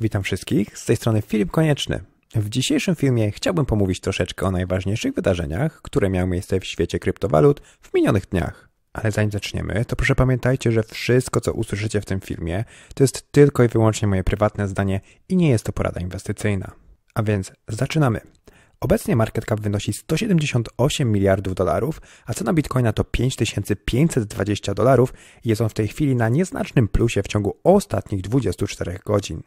Witam wszystkich, z tej strony Filip Konieczny. W dzisiejszym filmie chciałbym pomówić troszeczkę o najważniejszych wydarzeniach, które miały miejsce w świecie kryptowalut w minionych dniach. Ale zanim zaczniemy, to proszę pamiętajcie, że wszystko co usłyszycie w tym filmie to jest tylko i wyłącznie moje prywatne zdanie i nie jest to porada inwestycyjna. A więc zaczynamy. Obecnie market cap wynosi 178 miliardów dolarów, a cena bitcoina to 5520 dolarów i jest on w tej chwili na nieznacznym plusie w ciągu ostatnich 24 godzin.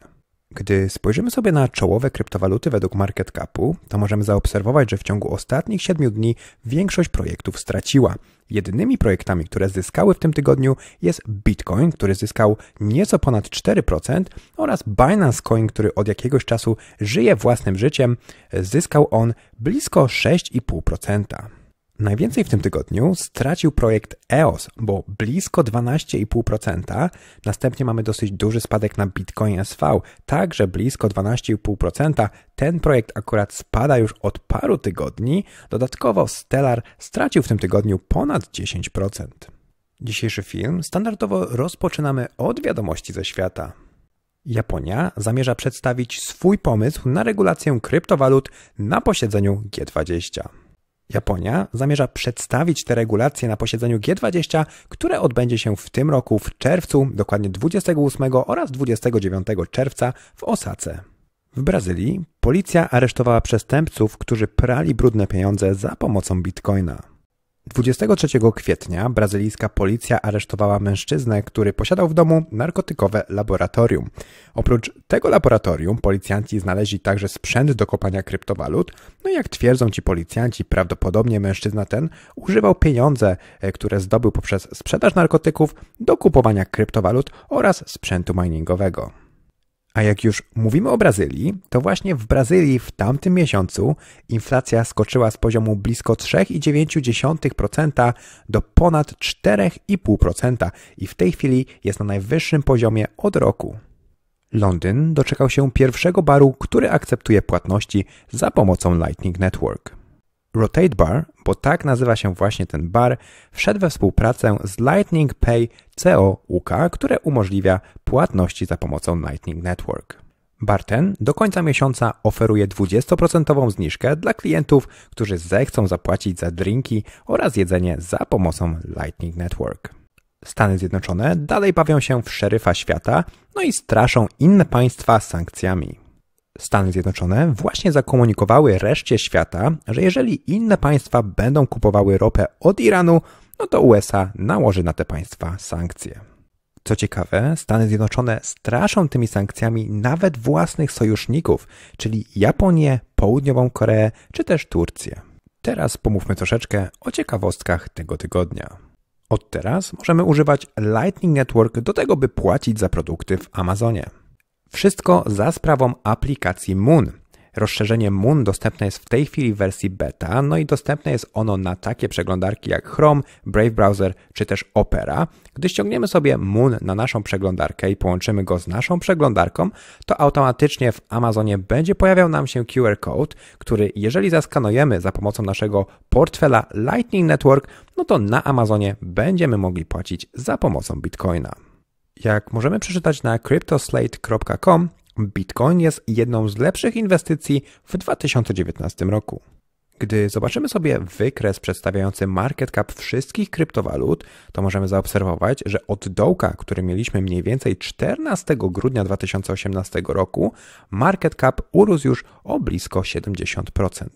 Gdy spojrzymy sobie na czołowe kryptowaluty według market capu, to możemy zaobserwować, że w ciągu ostatnich 7 dni większość projektów straciła. Jedynymi projektami, które zyskały w tym tygodniu jest Bitcoin, który zyskał nieco ponad 4% oraz Binance Coin, który od jakiegoś czasu żyje własnym życiem, zyskał on blisko 6,5%. Najwięcej w tym tygodniu stracił projekt EOS, bo blisko 12,5%. Następnie mamy dosyć duży spadek na Bitcoin SV, także blisko 12,5%. Ten projekt akurat spada już od paru tygodni. Dodatkowo Stellar stracił w tym tygodniu ponad 10%. Dzisiejszy film standardowo rozpoczynamy od wiadomości ze świata. Japonia zamierza przedstawić swój pomysł na regulację kryptowalut na posiedzeniu G20. Japonia zamierza przedstawić te regulacje na posiedzeniu G20, które odbędzie się w tym roku w czerwcu, dokładnie 28 oraz 29 czerwca w Osace. W Brazylii policja aresztowała przestępców, którzy prali brudne pieniądze za pomocą bitcoina. 23 kwietnia brazylijska policja aresztowała mężczyznę, który posiadał w domu narkotykowe laboratorium. Oprócz tego laboratorium policjanci znaleźli także sprzęt do kopania kryptowalut. No i jak twierdzą ci policjanci, prawdopodobnie mężczyzna ten używał pieniądze, e, które zdobył poprzez sprzedaż narkotyków do kupowania kryptowalut oraz sprzętu miningowego. A jak już mówimy o Brazylii, to właśnie w Brazylii w tamtym miesiącu inflacja skoczyła z poziomu blisko 3,9% do ponad 4,5% i w tej chwili jest na najwyższym poziomie od roku. Londyn doczekał się pierwszego baru, który akceptuje płatności za pomocą Lightning Network. Rotate Bar, bo tak nazywa się właśnie ten bar, wszedł we współpracę z Lightning Pay CO UK, które umożliwia płatności za pomocą Lightning Network. Bar ten do końca miesiąca oferuje 20% zniżkę dla klientów, którzy zechcą zapłacić za drinki oraz jedzenie za pomocą Lightning Network. Stany Zjednoczone dalej bawią się w szeryfa świata, no i straszą inne państwa sankcjami. Stany Zjednoczone właśnie zakomunikowały reszcie świata, że jeżeli inne państwa będą kupowały ropę od Iranu, no to USA nałoży na te państwa sankcje. Co ciekawe, Stany Zjednoczone straszą tymi sankcjami nawet własnych sojuszników, czyli Japonię, Południową Koreę czy też Turcję. Teraz pomówmy troszeczkę o ciekawostkach tego tygodnia. Od teraz możemy używać Lightning Network do tego, by płacić za produkty w Amazonie. Wszystko za sprawą aplikacji Moon. Rozszerzenie Moon dostępne jest w tej chwili w wersji beta, no i dostępne jest ono na takie przeglądarki jak Chrome, Brave Browser czy też Opera. Gdy ściągniemy sobie Moon na naszą przeglądarkę i połączymy go z naszą przeglądarką, to automatycznie w Amazonie będzie pojawiał nam się QR code, który jeżeli zaskanujemy za pomocą naszego portfela Lightning Network, no to na Amazonie będziemy mogli płacić za pomocą Bitcoina. Jak możemy przeczytać na cryptoslate.com, Bitcoin jest jedną z lepszych inwestycji w 2019 roku. Gdy zobaczymy sobie wykres przedstawiający market cap wszystkich kryptowalut, to możemy zaobserwować, że od dołka, który mieliśmy mniej więcej 14 grudnia 2018 roku, market cap urósł już o blisko 70%.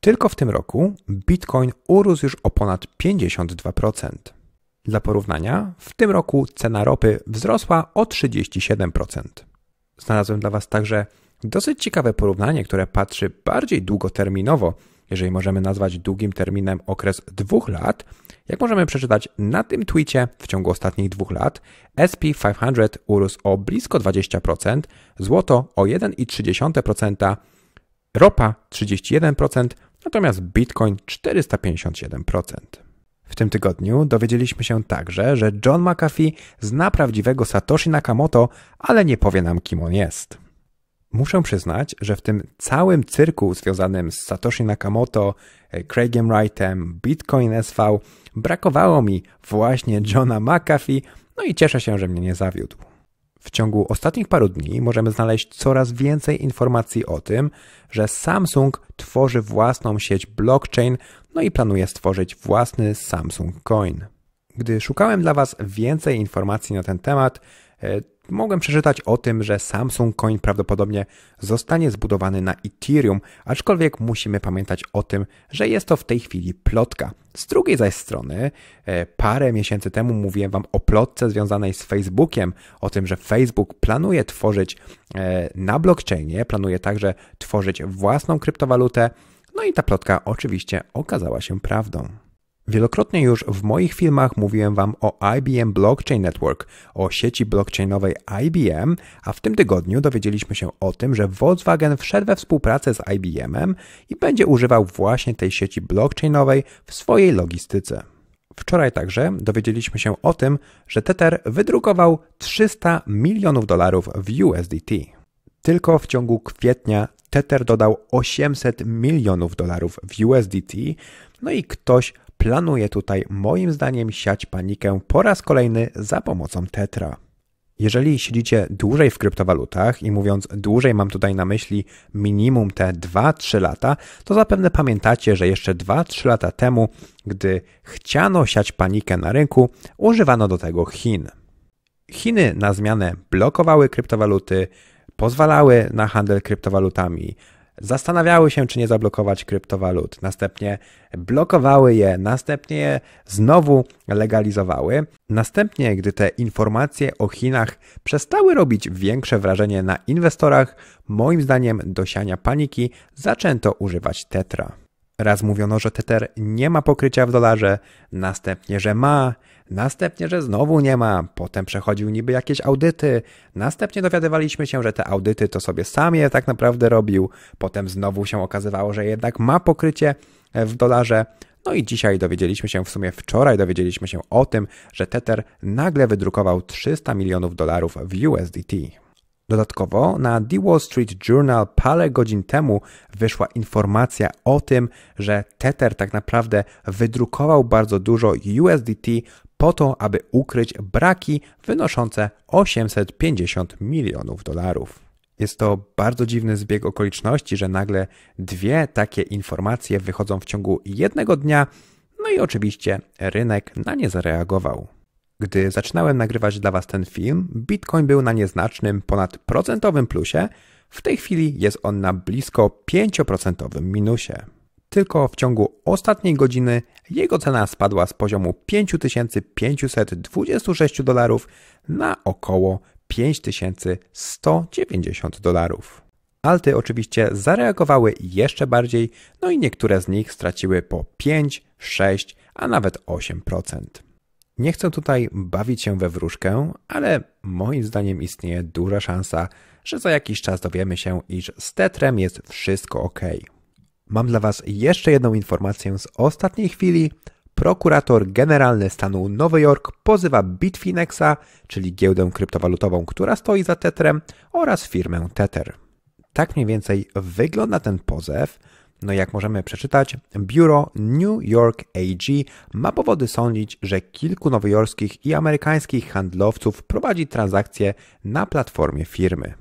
Tylko w tym roku Bitcoin urósł już o ponad 52%. Dla porównania, w tym roku cena ropy wzrosła o 37%. Znalazłem dla Was także dosyć ciekawe porównanie, które patrzy bardziej długoterminowo, jeżeli możemy nazwać długim terminem okres dwóch lat, jak możemy przeczytać na tym tweetie w ciągu ostatnich dwóch lat SP 500 urósł o blisko 20%, złoto o 1,3%, ropa 31%, natomiast bitcoin 457%. W tym tygodniu dowiedzieliśmy się także, że John McAfee zna prawdziwego Satoshi Nakamoto, ale nie powie nam kim on jest. Muszę przyznać, że w tym całym cyrku związanym z Satoshi Nakamoto, e, Craigiem Wrightem, Bitcoin SV brakowało mi właśnie Johna McAfee, no i cieszę się, że mnie nie zawiódł. W ciągu ostatnich paru dni możemy znaleźć coraz więcej informacji o tym, że Samsung tworzy własną sieć blockchain, no i planuje stworzyć własny Samsung Coin. Gdy szukałem dla Was więcej informacji na ten temat, E, mogłem przeczytać o tym, że Samsung Coin prawdopodobnie zostanie zbudowany na Ethereum, aczkolwiek musimy pamiętać o tym, że jest to w tej chwili plotka. Z drugiej zaś strony, e, parę miesięcy temu mówiłem Wam o plotce związanej z Facebookiem, o tym, że Facebook planuje tworzyć e, na blockchainie, planuje także tworzyć własną kryptowalutę. No i ta plotka oczywiście okazała się prawdą. Wielokrotnie już w moich filmach mówiłem Wam o IBM Blockchain Network, o sieci blockchainowej IBM, a w tym tygodniu dowiedzieliśmy się o tym, że Volkswagen wszedł we współpracę z IBM i będzie używał właśnie tej sieci blockchainowej w swojej logistyce. Wczoraj także dowiedzieliśmy się o tym, że Tether wydrukował 300 milionów dolarów w USDT. Tylko w ciągu kwietnia Tether dodał 800 milionów dolarów w USDT, no i ktoś planuje tutaj moim zdaniem siać panikę po raz kolejny za pomocą Tetra. Jeżeli siedzicie dłużej w kryptowalutach i mówiąc dłużej mam tutaj na myśli minimum te 2-3 lata, to zapewne pamiętacie, że jeszcze 2-3 lata temu, gdy chciano siać panikę na rynku, używano do tego Chin. Chiny na zmianę blokowały kryptowaluty, pozwalały na handel kryptowalutami, zastanawiały się, czy nie zablokować kryptowalut, następnie blokowały je, następnie je znowu legalizowały. Następnie, gdy te informacje o Chinach przestały robić większe wrażenie na inwestorach, moim zdaniem do siania paniki zaczęto używać Tetra. Raz mówiono, że Tether nie ma pokrycia w dolarze, następnie, że ma, następnie, że znowu nie ma, potem przechodził niby jakieś audyty, następnie dowiadywaliśmy się, że te audyty to sobie sam je tak naprawdę robił, potem znowu się okazywało, że jednak ma pokrycie w dolarze. No i dzisiaj dowiedzieliśmy się, w sumie wczoraj dowiedzieliśmy się o tym, że Tether nagle wydrukował 300 milionów dolarów w USDT. Dodatkowo na The Wall Street Journal parę godzin temu wyszła informacja o tym, że Tether tak naprawdę wydrukował bardzo dużo USDT po to, aby ukryć braki wynoszące 850 milionów dolarów. Jest to bardzo dziwny zbieg okoliczności, że nagle dwie takie informacje wychodzą w ciągu jednego dnia, no i oczywiście rynek na nie zareagował. Gdy zaczynałem nagrywać dla Was ten film, Bitcoin był na nieznacznym, ponad procentowym plusie. W tej chwili jest on na blisko 5% minusie. Tylko w ciągu ostatniej godziny jego cena spadła z poziomu 5526 dolarów na około 5190 dolarów. Alty oczywiście zareagowały jeszcze bardziej, no i niektóre z nich straciły po 5, 6, a nawet 8%. Nie chcę tutaj bawić się we wróżkę, ale moim zdaniem istnieje duża szansa, że za jakiś czas dowiemy się, iż z Tetrem jest wszystko ok. Mam dla Was jeszcze jedną informację z ostatniej chwili. Prokurator Generalny Stanu Nowy Jork pozywa Bitfinexa, czyli giełdę kryptowalutową, która stoi za Tetrem, oraz firmę Tether. Tak mniej więcej wygląda ten pozew. No jak możemy przeczytać, biuro New York AG ma powody sądzić, że kilku nowojorskich i amerykańskich handlowców prowadzi transakcje na platformie firmy.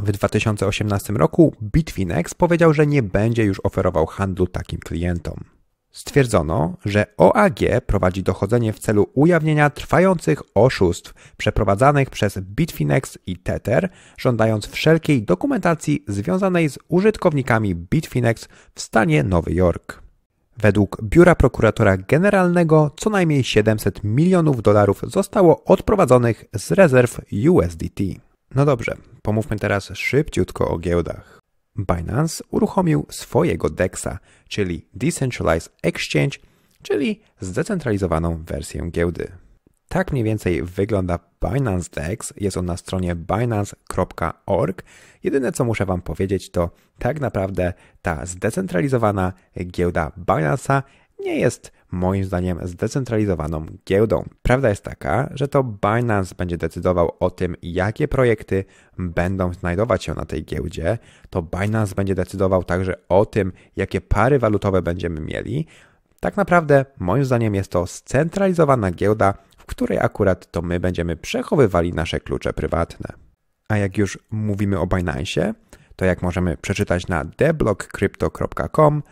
W 2018 roku Bitfinex powiedział, że nie będzie już oferował handlu takim klientom. Stwierdzono, że OAG prowadzi dochodzenie w celu ujawnienia trwających oszustw przeprowadzanych przez Bitfinex i Tether, żądając wszelkiej dokumentacji związanej z użytkownikami Bitfinex w stanie Nowy Jork. Według Biura Prokuratora Generalnego co najmniej 700 milionów dolarów zostało odprowadzonych z rezerw USDT. No dobrze, pomówmy teraz szybciutko o giełdach. Binance uruchomił swojego DEXa, czyli Decentralized Exchange, czyli zdecentralizowaną wersję giełdy. Tak mniej więcej wygląda Binance DEX, jest on na stronie binance.org. Jedyne co muszę Wam powiedzieć to tak naprawdę ta zdecentralizowana giełda Binance'a nie jest moim zdaniem, zdecentralizowaną giełdą. Prawda jest taka, że to Binance będzie decydował o tym, jakie projekty będą znajdować się na tej giełdzie. To Binance będzie decydował także o tym, jakie pary walutowe będziemy mieli. Tak naprawdę, moim zdaniem, jest to scentralizowana giełda, w której akurat to my będziemy przechowywali nasze klucze prywatne. A jak już mówimy o Binance, to jak możemy przeczytać na deblogcrypto.com,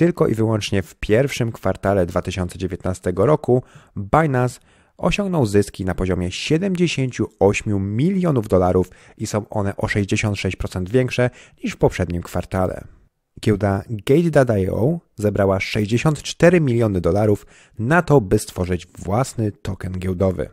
tylko i wyłącznie w pierwszym kwartale 2019 roku Binance osiągnął zyski na poziomie 78 milionów dolarów i są one o 66% większe niż w poprzednim kwartale. Giełda Gate.io zebrała 64 miliony dolarów na to, by stworzyć własny token giełdowy.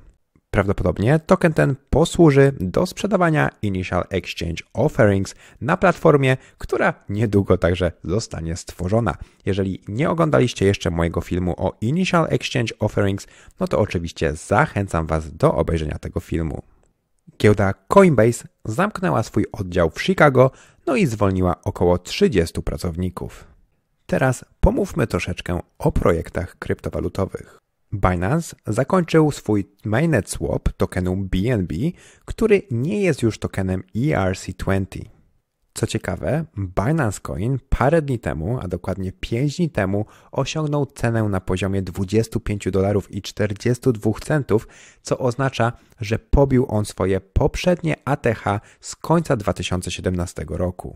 Prawdopodobnie token ten posłuży do sprzedawania Initial Exchange Offerings na platformie, która niedługo także zostanie stworzona. Jeżeli nie oglądaliście jeszcze mojego filmu o Initial Exchange Offerings, no to oczywiście zachęcam Was do obejrzenia tego filmu. Giełda Coinbase zamknęła swój oddział w Chicago, no i zwolniła około 30 pracowników. Teraz pomówmy troszeczkę o projektach kryptowalutowych. Binance zakończył swój mainnet swap tokenu BNB, który nie jest już tokenem ERC20. Co ciekawe, Binance Coin parę dni temu, a dokładnie 5 dni temu, osiągnął cenę na poziomie 25 dolarów i 42 centów, co oznacza, że pobił on swoje poprzednie ATH z końca 2017 roku.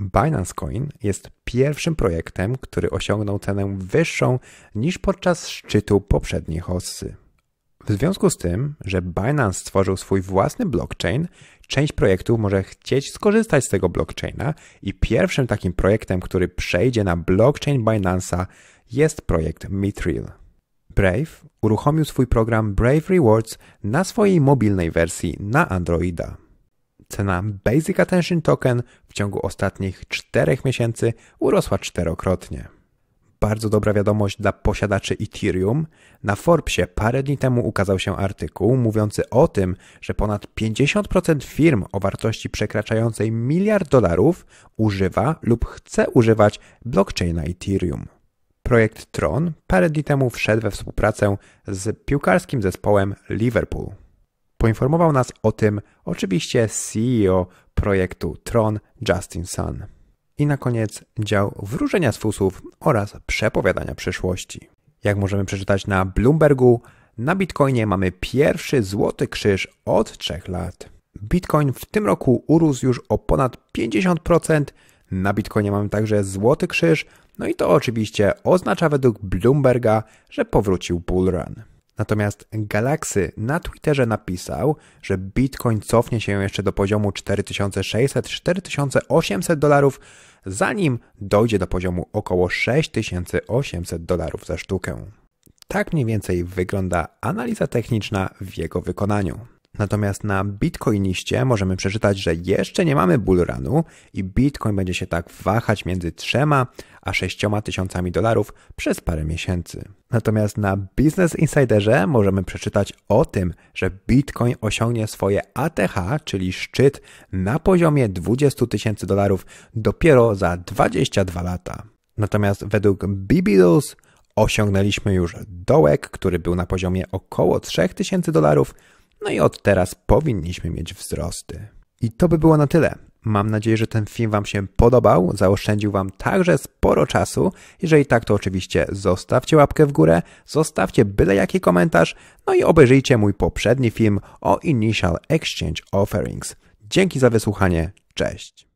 Binance Coin jest pierwszym projektem, który osiągnął cenę wyższą niż podczas szczytu poprzedniej hossy. W związku z tym, że Binance stworzył swój własny blockchain, część projektów może chcieć skorzystać z tego blockchaina i pierwszym takim projektem, który przejdzie na blockchain Binance'a jest projekt Mithril. Brave uruchomił swój program Brave Rewards na swojej mobilnej wersji na Androida. Cena Basic Attention Token w ciągu ostatnich 4 miesięcy urosła czterokrotnie. Bardzo dobra wiadomość dla posiadaczy Ethereum. Na Forbesie parę dni temu ukazał się artykuł mówiący o tym, że ponad 50% firm o wartości przekraczającej miliard dolarów używa lub chce używać blockchaina Ethereum projekt Tron parę dni temu wszedł we współpracę z piłkarskim zespołem Liverpool. Poinformował nas o tym oczywiście CEO projektu Tron Justin Sun. I na koniec dział wróżenia z fusów oraz przepowiadania przyszłości. Jak możemy przeczytać na Bloombergu, na Bitcoinie mamy pierwszy złoty krzyż od 3 lat. Bitcoin w tym roku urósł już o ponad 50%. Na Bitcoinie mamy także złoty krzyż, no i to oczywiście oznacza według Bloomberga, że powrócił bullrun. Natomiast Galaxy na Twitterze napisał, że Bitcoin cofnie się jeszcze do poziomu 4600-4800 dolarów, zanim dojdzie do poziomu około 6800 dolarów za sztukę. Tak mniej więcej wygląda analiza techniczna w jego wykonaniu. Natomiast na Bitcoiniście możemy przeczytać, że jeszcze nie mamy bullrunu i Bitcoin będzie się tak wahać między 3 a 6 tysiącami dolarów przez parę miesięcy. Natomiast na Business Insiderze możemy przeczytać o tym, że Bitcoin osiągnie swoje ATH, czyli szczyt na poziomie 20 tysięcy dolarów dopiero za 22 lata. Natomiast według Bibidus osiągnęliśmy już dołek, który był na poziomie około 3000 dolarów, no i od teraz powinniśmy mieć wzrosty. I to by było na tyle. Mam nadzieję, że ten film Wam się podobał, zaoszczędził Wam także sporo czasu. Jeżeli tak, to oczywiście zostawcie łapkę w górę, zostawcie byle jaki komentarz, no i obejrzyjcie mój poprzedni film o Initial Exchange Offerings. Dzięki za wysłuchanie, cześć!